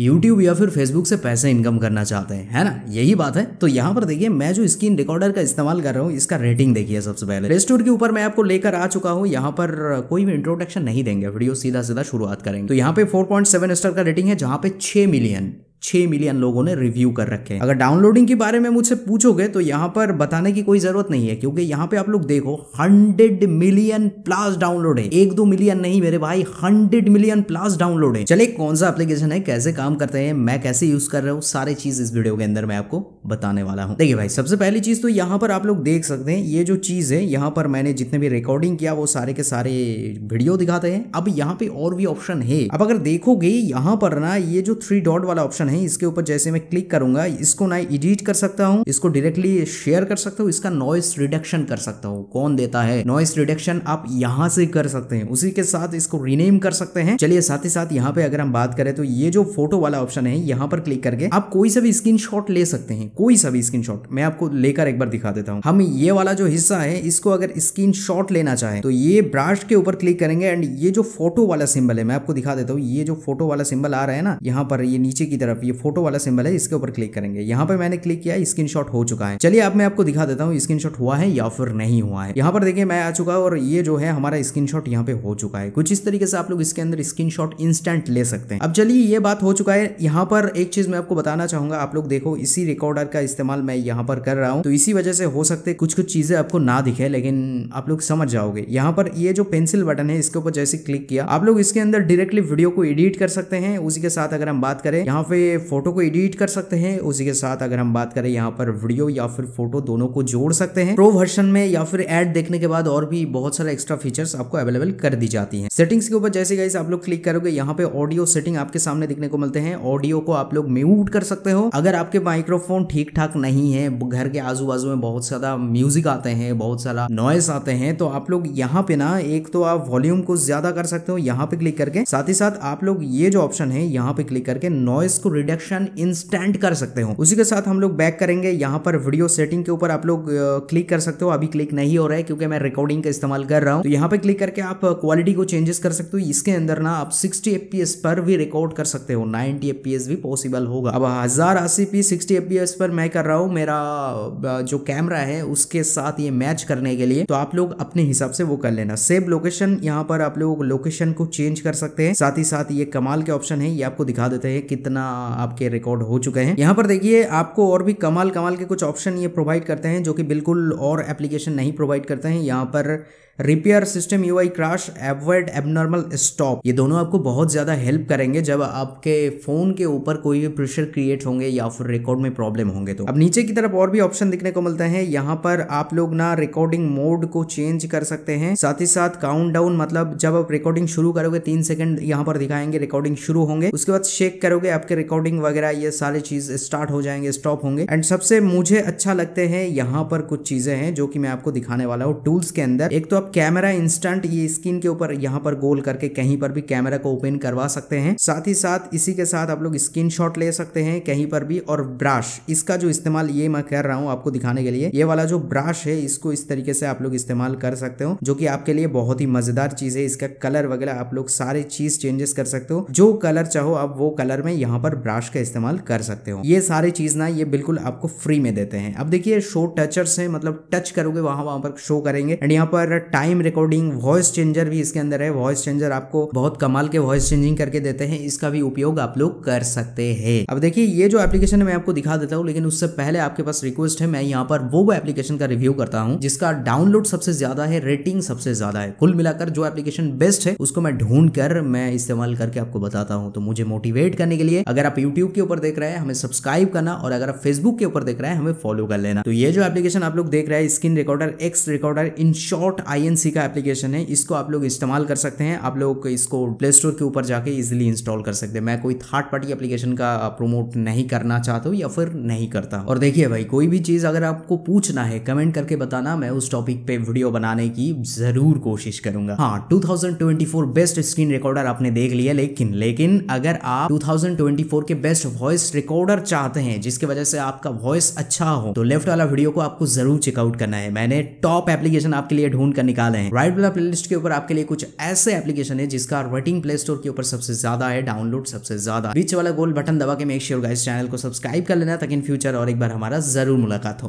YouTube या फिर Facebook से पैसे इनकम करना चाहते हैं है ना यही बात है तो यहाँ पर देखिए मैं जो स्क्रीन रिकॉर्डर का इस्तेमाल कर रहा हूँ इसका रेटिंग देखिए सबसे पहले प्ले स्टोर के ऊपर मैं आपको लेकर आ चुका हूँ यहाँ पर कोई भी इंट्रोडक्शन नहीं देंगे वीडियो सीधा सीधा शुरुआत करेंगे तो यहाँ पे फोर स्टार का रेटिंग है जहाँ पे छह मिलियन छह मिलियन लोगों ने रिव्यू कर रखे हैं अगर डाउनलोडिंग के बारे में मुझसे पूछोगे तो यहाँ पर बताने की कोई ज़रूरत नहीं है क्योंकि यहाँ पे आप लोग देखो हंड्रेड मिलियन प्लस डाउनलोड है एक दो मिलियन नहीं मेरे भाई हंड्रेड मिलियन प्लस डाउनलोड है चले कौन सा एप्लीकेशन है कैसे काम करते हैं मैं कैसे यूज कर रहा हूँ सारी चीज़ इस वीडियो के अंदर मैं आपको बताने वाला हूँ देखिए भाई सबसे पहली चीज़ तो यहाँ पर आप लोग देख सकते हैं ये जो चीज़ है यहाँ पर मैंने जितने भी रिकॉर्डिंग किया वो सारे के सारे वीडियो दिखाते हैं अब यहाँ पे और भी ऑप्शन है अब अगर देखोगे यहाँ पर ना ये जो थ्री डॉट वाला ऑप्शन ऑप्शन है इसके ऊपर जैसे मैं क्लिक करूंगा इसको ना एडिट कर सकता हूँ इसको डायरेक्टली शेयर कर सकता हूँ इसका नॉइस रिडक्शन कर सकता हूँ कौन देता है नॉइस रिडक्शन आप यहाँ से कर सकते हैं उसी के साथ इसको रिनेम कर सकते हैं चलिए साथ ही साथ यहाँ पे अगर हम बात करें तो ये जो फोटो वाला ऑप्शन है यहाँ पर क्लिक करके आप कोई सा भी स्क्रीन ले सकते हैं कोई सा भी स्क्रीन मैं आपको लेकर एक बार दिखा देता हूँ हम ये वाला जो हिस्सा है इसको अगर स्क्रीन लेना चाहे तो ये ब्राश के ऊपर क्लिक करेंगे एंड ये जो फोटो वाला सिंबल है मैं आपको दिखा देता हूँ ये जो फोटो वाला सिंबल आ रहा है ना यहाँ पर ये नीचे की तरफ तरफ ये फोटो वाला सिंबल है इसके ऊपर क्लिक करेंगे यहाँ पर मैंने क्लिक किया स्क्रीन हो चुका है चलिए अब मैं आपको दिखा देता हूँ स्क्रीन हुआ है या फिर नहीं हुआ है यहाँ पर देखिए मैं आ चुका और ये जो है हमारा स्क्रीन शॉट पे हो चुका है कुछ इस तरीके से आप लोग इसके अंदर स्क्रीन इंस्टेंट ले सकते हैं अब चलिए ये बात हो चुका है यहाँ पर एक चीज मैं आपको बताना चाहूंगा आप लोग देखो इसी रिकॉर्डर का इस्तेमाल मैं यहाँ पर कर रहा हूँ तो इसी वजह से हो सकते कुछ कुछ चीजें आपको ना दिखे लेकिन आप लोग समझ जाओगे यहाँ पर ये जो पेंसिल बटन है इसके ऊपर जैसे क्लिक किया आप लोग इसके अंदर डायरेक्टली वीडियो को एडिट कर सकते हैं उसी के साथ अगर हम बात करें यहाँ पे फ़ोटो को एडिट कर सकते हैं उसी के साथ अगर हम बात करें यहाँ पर वीडियो या फिर फोटो दोनों को जोड़ सकते हैं प्रो वर्षन में या फिर एड देखने के बाद और भी बहुत सारे एक्स्ट्रा फीचर्स आपको अवेलेबल कर दी जाती हैं सेटिंग्स के ऊपर जैसे गाइस आप लोग क्लिक करोगे यहाँ पे ऑडियो सेटिंग आपके सामने देखने को मिलते हैं ऑडियो को आप लोग म्यूट कर सकते हो अगर आपके माइक्रोफोन ठीक ठाक नहीं है घर के आजू बाजू में बहुत ज्यादा म्यूजिक आते हैं बहुत सारा नॉइस आते हैं तो आप लोग यहाँ पे ना एक तो आप वॉल्यूम को ज्यादा कर सकते हो यहाँ पे क्लिक करके साथ ही साथ आप लोग ये जो ऑप्शन है यहाँ पे क्लिक करके नॉइस को रिडक्शन इंस्टेंट कर सकते हो उसी के साथ हम लोग बैक करेंगे यहाँ पर वीडियो सेटिंग के ऊपर आप लोग क्लिक कर सकते हो अभी क्लिक नहीं हो रहा है क्योंकि मैं रिकॉर्डिंग का इस्तेमाल कर रहा हूँ तो यहाँ पे क्लिक करके आप क्वालिटी को चेंजेस कर सकते हो इसके अंदर ना आप सिक्सटी एफ पर भी रिकॉर्ड कर सकते हो नाइनटी एफ भी पॉसिबल होगा अब हजार अस्सी पी सिक्सटी एफ पर मैं कर रहा हूँ मेरा जो कैमरा है उसके साथ ये मैच करने के लिए तो आप लोग अपने हिसाब से वो कर लेना सेव लोकेशन यहाँ पर आप लोग लोकेशन को चेंज कर सकते हैं साथ ही साथ ये कमाल के ऑप्शन है ये आपको दिखा देते हैं कितना आपके रिकॉर्ड हो चुके हैं यहाँ पर देखिए आपको और भी कमाल कमाल के कुछ ऑप्शन ये प्रोवाइड करते हैं जो कि बिल्कुल और एप्लीकेशन नहीं प्रोवाइड करते हैं यहाँ पर repair system UI crash avoid abnormal stop ये दोनों आपको बहुत ज़्यादा हेल्प करेंगे जब आपके फोन के ऊपर कोई भी प्रेशर क्रिएट होंगे या फिर रिकॉर्ड में प्रॉब्लम होंगे तो अब नीचे की तरफ और भी ऑप्शन दिखने को मिलते हैं यहाँ पर आप लोग ना रिकॉर्डिंग मोड को चेंज कर सकते हैं साथ ही साथ काउंट डाउन मतलब जब आप रिकॉर्डिंग शुरू करोगे तीन सेकंड यहाँ पर दिखाएंगे रिकॉर्डिंग शुरू होंगे उसके बाद चेक करोगे आपके रिकॉर्डिंग वगैरह ये सारी चीज स्टार्ट हो जाएंगे स्टॉप होंगे एंड सबसे मुझे अच्छा लगते हैं यहाँ पर कुछ चीजें हैं जो कि मैं आपको दिखाने वाला हूँ टूल्स के अंदर एक तो आप कैमरा इंस्टेंट ये स्क्रीन के ऊपर यहाँ पर गोल करके कहीं पर भी कैमरा को ओपन करवा सकते हैं साथ ही साथ इसी के साथ आप लोग स्क्रीन ले सकते हैं कहीं पर भी और ब्रश इसका जो इस्तेमाल ये मैं कर रहा हूँ आपको दिखाने के लिए ये वाला जो ब्रश है इसको इस तरीके से आप लोग इस्तेमाल कर सकते हो जो कि आपके लिए बहुत ही मजेदार चीज है इसका कलर वगैरह आप लोग सारे चीज चेंजेस कर सकते हो जो कलर चाहो आप वो कलर में यहाँ पर ब्रश का इस्तेमाल कर सकते हो ये सारी चीज ना ये बिल्कुल आपको फ्री में देते हैं अब देखिए शो टचर्स है मतलब टच करोगे वहां वहां पर शो करेंगे एंड यहाँ पर टाइम रिकॉर्डिंग वॉइस चेंजर भी इसके अंदर है वॉइस चेंजर आपको बहुत कमाल के वॉइस चेंजिंग करके देते हैं इसका भी उपयोग आप लोग कर सकते हैं अब देखिए ये जो एप्लीकेशन है मैं आपको दिखा देता हूँ लेकिन उससे पहले आपके पास रिक्वेस्ट है मैं यहाँ पर वो वो एप्लीकेशन का रिव्यू करता हूँ जिसका डाउनलोड सबसे ज्यादा है रेटिंग सबसे ज्यादा है कुल मिलाकर जो एप्लीकेशन बेस्ट है उसको मैं ढूंढ कर मैं इस्तेमाल करके आपको बताता हूँ तो मुझे मोटिवेट करने के लिए अगर आप यूट्यूब के ऊपर देख रहे हैं हमें सब्सक्राइब करना और अगर आप फेसबुक के ऊपर देख रहे हैं हमें फॉलो कर लेना तो ये जो एप्लीकेशन आप लोग देख रहे हैं screen recorder X recorder InShot I C का एप्लीकेशन है इसको आप लोग इस्तेमाल कर सकते हैं आप लोग इसको प्ले स्टोर के ऊपर जाके इजिली इंस्टॉल कर सकते हैं मैं कोई थर्ड पार्टी एप्लीकेशन का प्रोमोट नहीं करना चाहता हूँ या फिर नहीं करता और देखिए भाई कोई भी चीज़ अगर आपको पूछना है कमेंट करके बताना मैं उस टॉपिक पे वीडियो बनाने की जरूर कोशिश करूंगा हाँ टू बेस्ट स्क्रीन रिकॉर्डर आपने देख लिया लेकिन लेकिन अगर आप टू के बेस्ट वॉइस रिकॉर्डर चाहते हैं जिसकी वजह से आपका वॉइस अच्छा हो तो लेफ्ट वाला वीडियो को आपको जरूर चेकआउट करना है मैंने टॉप एप्लीकेशन आपके लिए ढूंढ कर निकाले हैं राइट वाला प्ले के ऊपर आपके लिए कुछ ऐसे एप्लीकेशन है जिसका रेटिंग प्ले स्टोर के ऊपर सबसे ज्यादा है डाउनलोड सबसे ज्यादा बीच वाला गोल बटन दबा के मेक श्योर गाइस चैनल को सब्सक्राइब कर लेना ताकि इन फ्यूचर और एक बार हमारा जरूर मुलाकात हो